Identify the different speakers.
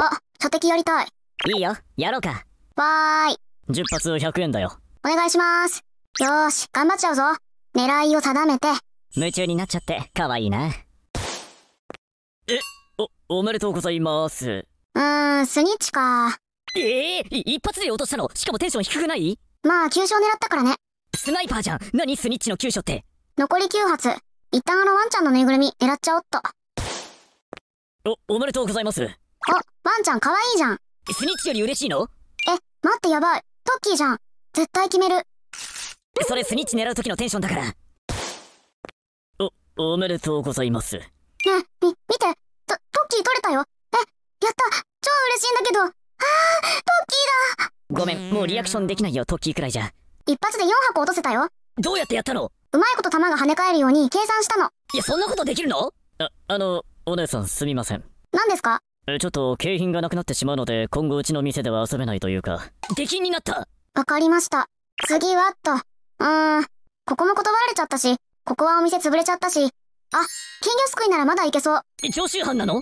Speaker 1: あ、射的やりたい。いいよ、やろうか。わーい。
Speaker 2: 10発100円だよ。
Speaker 1: お願いします。よーし、頑張っちゃうぞ。狙いを定めて。
Speaker 2: 夢中になっちゃって、かわいいな。え、お、おめでとうございます。
Speaker 1: うーん、スニッチか。
Speaker 2: ええー、一発で落としたのしかもテンション低くない
Speaker 1: まあ、急所を狙ったからね。
Speaker 2: スナイパーじゃん何スニッチの急所って。
Speaker 1: 残り9発。一旦あのワンちゃんのぬいぐるみ狙っちゃおっと。
Speaker 2: お、おめでとうございます。
Speaker 1: ワンちゃんかわいいじゃん。スニッチより嬉しいのえ、待ってやばい。トッキーじゃん。絶対決める。それスニッチ狙う時のテンションだから。
Speaker 2: お、おめでとうございます。ね、
Speaker 1: み、見て。ト、トッキー取れたよ。え、やった。超嬉しいんだけど。あー、トッキーだ。
Speaker 2: ごめん、もうリアクションできないよ、トッキーくらいじゃ。
Speaker 1: 一発で4箱落とせたよ。どうやってやったのうまいこと弾が跳ね返るように計算したの。いや、そんなことできるの
Speaker 2: あ、あの、お姉さんすみません。何ですかちょっと景品がなくなってしまうので今後うちの店では遊べないというか
Speaker 1: 出禁になったわかりました次はっとうーんここも断られちゃったしここはお店潰れちゃったしあ金魚すくいならまだいけそう
Speaker 2: 常習犯なの